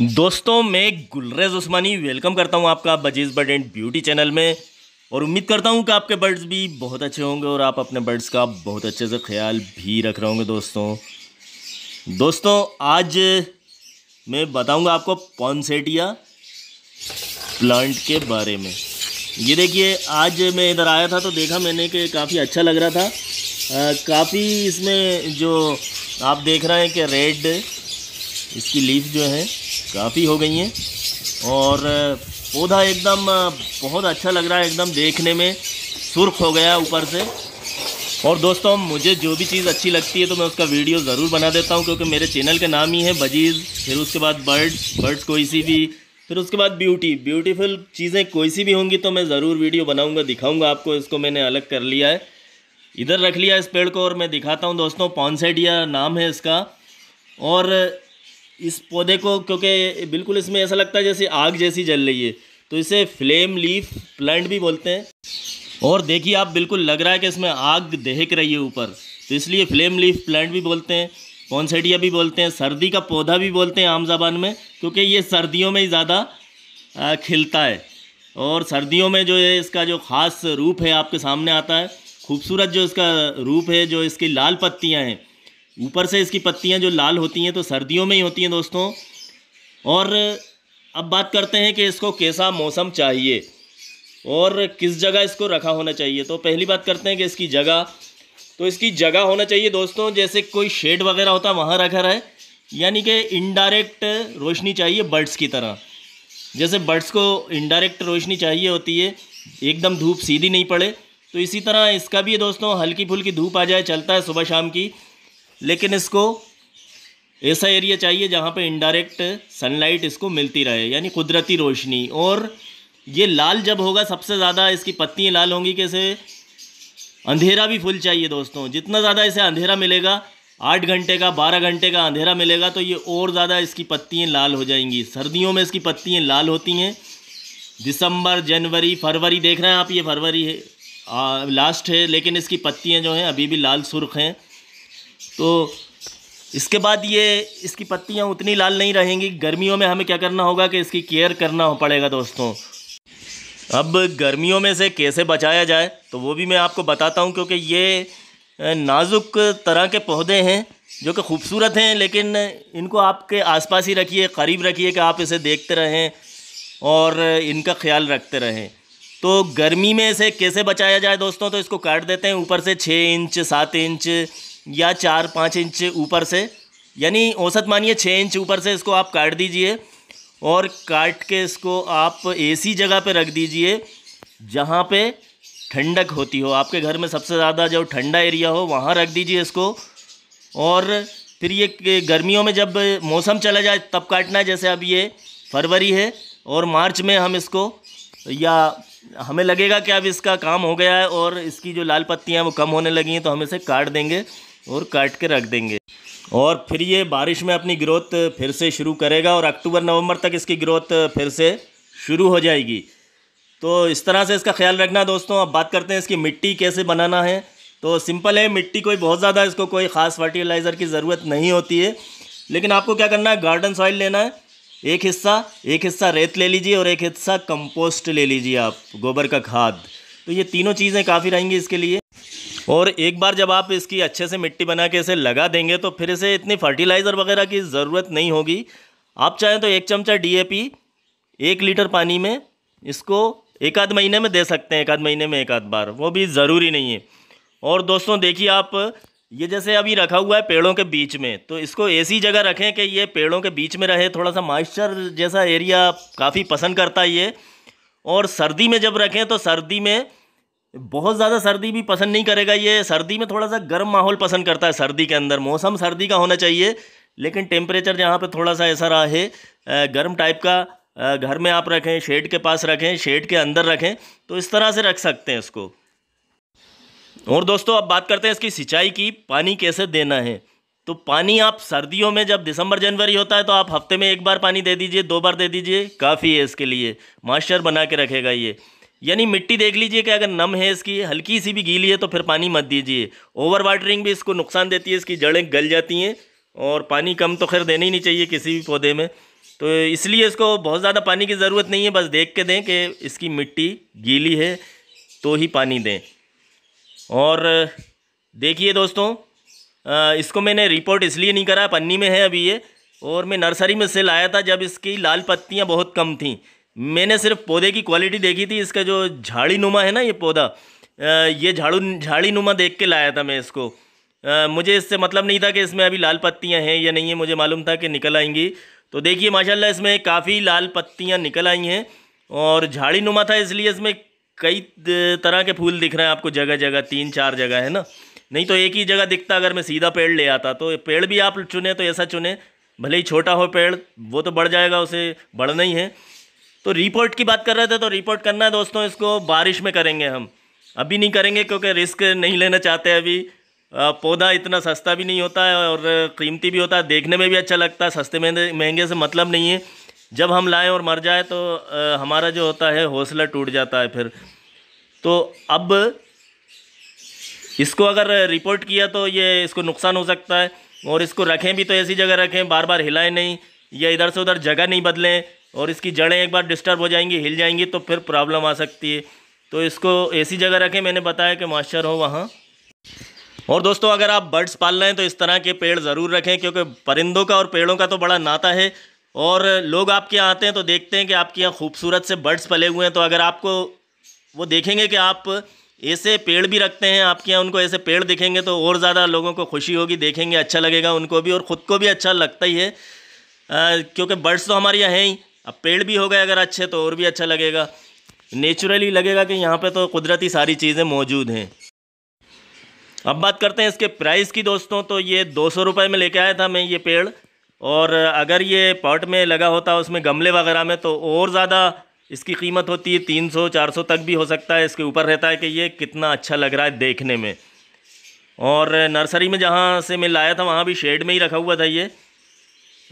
दोस्तों मैं गुलरेज उस्मानी वेलकम करता हूं आपका बजेज बर्ड एंड ब्यूटी चैनल में और उम्मीद करता हूं कि आपके बर्ड्स भी बहुत अच्छे होंगे और आप अपने बर्ड्स का बहुत अच्छे से ख्याल भी रख रहे होंगे दोस्तों दोस्तों आज मैं बताऊंगा आपको पॉन्सेटिया प्लांट के बारे में ये देखिए आज मैं इधर आया था तो देखा मैंने कि काफ़ी अच्छा लग रहा था काफ़ी इसमें जो आप देख रहे हैं कि रेड इसकी लीफ जो है काफ़ी हो गई हैं और पौधा एकदम बहुत अच्छा लग रहा है एकदम देखने में सुर्ख हो गया ऊपर से और दोस्तों मुझे जो भी चीज़ अच्छी लगती है तो मैं उसका वीडियो ज़रूर बना देता हूँ क्योंकि मेरे चैनल का नाम ही है बजीज़ फिर उसके बाद बर्ड्स बर्ड्स कोई सी भी फिर उसके बाद ब्यूटी ब्यूटीफुल चीज़ें कोई सी भी होंगी तो मैं ज़रूर वीडियो बनाऊँगा दिखाऊँगा आपको इसको मैंने अलग कर लिया है इधर रख लिया इस पेड़ को और मैं दिखाता हूँ दोस्तों पॉन्सेडिया नाम है इसका और इस पौधे को क्योंकि बिल्कुल इसमें ऐसा लगता है जैसे आग जैसी जल रही है तो इसे फ्लेम लीफ प्लांट भी बोलते हैं और देखिए आप बिल्कुल लग रहा है कि इसमें आग दहक रही है ऊपर तो इसलिए फ्लेम लीफ प्लांट भी बोलते हैं पॉन्सेटिया भी बोलते हैं सर्दी का पौधा भी बोलते हैं आम जबान में क्योंकि ये सर्दियों में ही ज़्यादा खिलता है और सर्दियों में जो है इसका जो ख़ास रूप है आपके सामने आता है खूबसूरत जो इसका रूप है जो इसकी लाल पत्तियाँ हैं ऊपर से इसकी पत्तियां जो लाल होती हैं तो सर्दियों में ही होती हैं दोस्तों और अब बात करते हैं कि इसको कैसा मौसम चाहिए और किस जगह इसको रखा होना चाहिए तो पहली बात करते हैं कि इसकी जगह तो इसकी जगह होना चाहिए दोस्तों जैसे कोई शेड वगैरह होता वहाँ रखा रहे यानी कि इनडायरेक्ट रोशनी चाहिए बर्ड्स की तरह जैसे बर्ड्स को इनडायरेक्ट रोशनी चाहिए होती है एकदम धूप सीधी नहीं पड़े तो इसी तरह इसका भी दोस्तों हल्की फुल्की धूप आ जाए चलता है सुबह शाम की लेकिन इसको ऐसा एरिया चाहिए जहाँ पे इनडायरेक्ट सनलाइट इसको मिलती रहे यानी कुदरती रोशनी और ये लाल जब होगा सबसे ज़्यादा इसकी पत्तियाँ लाल होंगी कैसे अंधेरा भी फुल चाहिए दोस्तों जितना ज़्यादा इसे अंधेरा मिलेगा आठ घंटे का बारह घंटे का अंधेरा मिलेगा तो ये और ज़्यादा इसकी पत्तियाँ लाल हो जाएंगी सर्दियों में इसकी पत्तियाँ लाल होती हैं दिसंबर जनवरी फरवरी देख रहे हैं आप ये फरवरी है आ, लास्ट है लेकिन इसकी पत्तियाँ जो हैं अभी भी लाल सुर्ख हैं तो इसके बाद ये इसकी पत्तियाँ उतनी लाल नहीं रहेंगी गर्मियों में हमें क्या करना होगा कि इसकी केयर करना पड़ेगा दोस्तों अब गर्मियों में से कैसे बचाया जाए तो वो भी मैं आपको बताता हूँ क्योंकि ये नाजुक तरह के पौधे हैं जो कि खूबसूरत हैं लेकिन इनको आपके आसपास ही रखिए करीब रखिए कि आप इसे देखते रहें और इनका ख्याल रखते रहें तो गर्मी में इसे कैसे बचाया जाए दोस्तों तो इसको काट देते हैं ऊपर से छः इंच सात इंच या चार पाँच इंच ऊपर से यानी औसत मानिए छः इंच ऊपर से इसको आप काट दीजिए और काट के इसको आप ऐसी जगह पे रख दीजिए जहाँ पे ठंडक होती हो आपके घर में सबसे ज़्यादा जो ठंडा एरिया हो वहाँ रख दीजिए इसको और फिर ये गर्मियों में जब मौसम चला जाए तब काटना है जैसे अब ये फरवरी है और मार्च में हम इसको या हमें लगेगा कि अब इसका काम हो गया है और इसकी जो लाल पत्तियाँ वो कम होने लगी हैं तो हम इसे काट देंगे और काट के रख देंगे और फिर ये बारिश में अपनी ग्रोथ फिर से शुरू करेगा और अक्टूबर नवंबर तक इसकी ग्रोथ फिर से शुरू हो जाएगी तो इस तरह से इसका ख्याल रखना दोस्तों अब बात करते हैं इसकी मिट्टी कैसे बनाना है तो सिंपल है मिट्टी कोई बहुत ज़्यादा इसको कोई ख़ास फर्टिलाइज़र की ज़रूरत नहीं होती है लेकिन आपको क्या करना है गार्डन सॉइल लेना है एक हिस्सा एक हिस्सा रेत ले लीजिए और एक हिस्सा कंपोस्ट ले लीजिए आप गोबर का खाद तो ये तीनों चीज़ें काफ़ी रहेंगी इसके लिए और एक बार जब आप इसकी अच्छे से मिट्टी बना के इसे लगा देंगे तो फिर इसे इतनी फर्टिलाइज़र वगैरह की ज़रूरत नहीं होगी आप चाहें तो एक चमचा डी एक लीटर पानी में इसको एक आध महीने में दे सकते हैं एक आध महीने में एक आध बार वो भी ज़रूरी नहीं है और दोस्तों देखिए आप ये जैसे अभी रखा हुआ है पेड़ों के बीच में तो इसको ऐसी जगह रखें कि ये पेड़ों के बीच में रहे थोड़ा सा मॉइस्चर जैसा एरिया काफ़ी पसंद करता है ये और सर्दी में जब रखें तो सर्दी में बहुत ज़्यादा सर्दी भी पसंद नहीं करेगा ये सर्दी में थोड़ा सा गर्म माहौल पसंद करता है सर्दी के अंदर मौसम सर्दी का होना चाहिए लेकिन टेम्परेचर यहाँ पे थोड़ा सा ऐसा रहा है गर्म टाइप का घर में आप रखें शेड के पास रखें शेड के अंदर रखें तो इस तरह से रख सकते हैं इसको और दोस्तों अब बात करते हैं इसकी सिंचाई की पानी कैसे देना है तो पानी आप सर्दियों में जब दिसंबर जनवरी होता है तो आप हफ्ते में एक बार पानी दे दीजिए दो बार दे दीजिए काफ़ी है इसके लिए मॉइस्चर बना के रखेगा ये यानी मिट्टी देख लीजिए कि अगर नम है इसकी हल्की सी भी गीली है तो फिर पानी मत दीजिए ओवर वाटरिंग भी इसको नुकसान देती है इसकी जड़ें गल जाती हैं और पानी कम तो खैर देना ही नहीं चाहिए किसी भी पौधे में तो इसलिए इसको बहुत ज़्यादा पानी की ज़रूरत नहीं है बस देख के दें कि इसकी मिट्टी गीली है तो ही पानी दें और देखिए दोस्तों इसको मैंने रिपोर्ट इसलिए नहीं करा पन्नी में है अभी ये और मैं नर्सरी में से लाया था जब इसकी लाल पत्तियाँ बहुत कम थी मैंने सिर्फ पौधे की क्वालिटी देखी थी इसका जो झाड़ी नुमा है ना ये पौधा ये झाड़ू झाड़ी नुमा देख के लाया था मैं इसको आ, मुझे इससे मतलब नहीं था कि इसमें अभी लाल पत्तियां हैं या नहीं है मुझे मालूम था कि निकल आएंगी तो देखिए माशाल्लाह इसमें काफ़ी लाल पत्तियां निकल आई हैं और झाड़ी नुमा था इसलिए इसमें कई तरह के फूल दिख रहे हैं आपको जगह जगह तीन चार जगह है ना नहीं तो एक ही जगह दिखता अगर मैं सीधा पेड़ ले आता तो पेड़ भी आप चुने तो ऐसा चुने भले ही छोटा हो पेड़ वो तो बढ़ जाएगा उसे बढ़ना ही है तो रिपोर्ट की बात कर रहे थे तो रिपोर्ट करना है दोस्तों इसको बारिश में करेंगे हम अभी नहीं करेंगे क्योंकि रिस्क नहीं लेना चाहते अभी पौधा इतना सस्ता भी नहीं होता है और कीमती भी होता है देखने में भी अच्छा लगता है सस्ते महंगे महंगे से मतलब नहीं है जब हम लाएँ और मर जाए तो हमारा जो होता है हौसला टूट जाता है फिर तो अब इसको अगर रिपोर्ट किया तो ये इसको नुकसान हो सकता है और इसको रखें भी तो ऐसी जगह रखें बार बार हिलाएं नहीं या इधर से उधर जगह नहीं बदलें और इसकी जड़ें एक बार डिस्टर्ब हो जाएंगी हिल जाएंगी तो फिर प्रॉब्लम आ सकती है तो इसको ऐसी जगह रखें मैंने बताया कि मॉइस्चर हो वहाँ और दोस्तों अगर आप बर्ड्स पाल रहे हैं तो इस तरह के पेड़ ज़रूर रखें क्योंकि परिंदों का और पेड़ों का तो बड़ा नाता है और लोग आपके यहाँ आते हैं तो देखते हैं कि आपके यहाँ खूबसूरत से बर्ड्स पले हुए हैं तो अगर आपको वो देखेंगे कि आप ऐसे पेड़ भी रखते हैं आपके यहाँ उनको ऐसे पेड़ दिखेंगे तो और ज़्यादा लोगों को खुशी होगी देखेंगे अच्छा लगेगा उनको भी और ख़ुद को भी अच्छा लगता ही है क्योंकि बर्ड्स तो हमारे यहाँ हैं ही अब पेड़ भी हो गए अगर अच्छे तो और भी अच्छा लगेगा नेचुरली लगेगा कि यहाँ पे तो कुदरती सारी चीज़ें मौजूद हैं अब बात करते हैं इसके प्राइस की दोस्तों तो ये दो सौ रुपये में लेके आया था मैं ये पेड़ और अगर ये पॉट में लगा होता उसमें गमले वगैरह में तो और ज़्यादा इसकी कीमत होती है तीन सौ चार सौ तक भी हो सकता है इसके ऊपर रहता है कि ये कितना अच्छा लग रहा है देखने में और नर्सरी में जहाँ से मैं लाया था वहाँ भी शेड में ही रखा हुआ था ये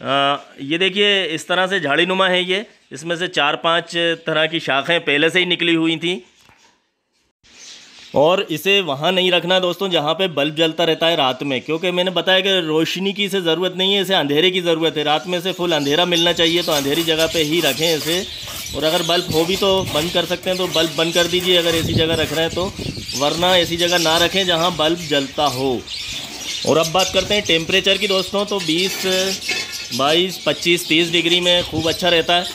ये देखिए इस तरह से झाड़ी नुमा है ये इसमें से चार पांच तरह की शाखें पहले से ही निकली हुई थी और इसे वहाँ नहीं रखना दोस्तों जहाँ पे बल्ब जलता रहता है रात में क्योंकि मैंने बताया कि रोशनी की इसे ज़रूरत नहीं है इसे अंधेरे की ज़रूरत है रात में इसे फुल अंधेरा मिलना चाहिए तो अंधेरी जगह पे ही रखें इसे और अगर बल्ब हो भी तो बंद कर सकते हैं तो बल्ब बंद कर दीजिए अगर ऐसी जगह रख रहे हैं तो वरना ऐसी जगह ना रखें जहाँ बल्ब जलता हो और अब बात करते हैं टेम्परेचर की दोस्तों तो बीस बाईस पच्चीस तीस डिग्री में खूब अच्छा रहता है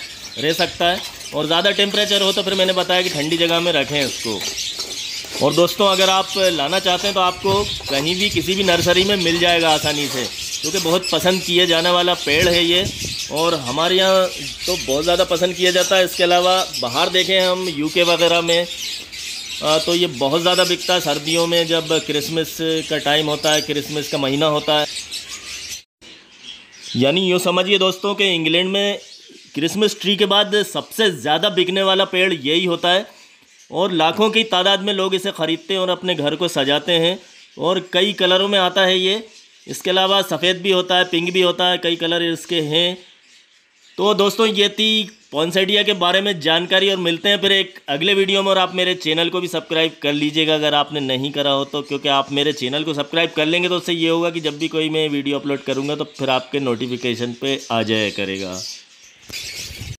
रह सकता है और ज़्यादा टेम्परेचर हो तो फिर मैंने बताया कि ठंडी जगह में रखें इसको और दोस्तों अगर आप लाना चाहते हैं तो आपको कहीं भी किसी भी नर्सरी में मिल जाएगा आसानी से क्योंकि बहुत पसंद किए जाने वाला पेड़ है ये और हमारे यहाँ तो बहुत ज़्यादा पसंद किया जाता है इसके अलावा बाहर देखें हम यूके वगैरह में तो ये बहुत ज़्यादा बिकता है सर्दियों में जब क्रिसमस का टाइम होता है क्रिसमस का महीना होता है यानी यूँ समझिए दोस्तों कि इंग्लैंड में क्रिसमस ट्री के बाद सबसे ज़्यादा बिकने वाला पेड़ यही होता है और लाखों की तादाद में लोग इसे ख़रीदते हैं और अपने घर को सजाते हैं और कई कलरों में आता है ये इसके अलावा सफ़ेद भी होता है पिंक भी होता है कई कलर इसके हैं तो दोस्तों ये थी पॉन्सेडिया के बारे में जानकारी और मिलते हैं फिर एक अगले वीडियो में और आप मेरे चैनल को भी सब्सक्राइब कर लीजिएगा अगर आपने नहीं करा हो तो क्योंकि आप मेरे चैनल को सब्सक्राइब कर लेंगे तो उससे ये होगा कि जब भी कोई मैं वीडियो अपलोड करूँगा तो फिर आपके नोटिफिकेशन पर आ जाया करेगा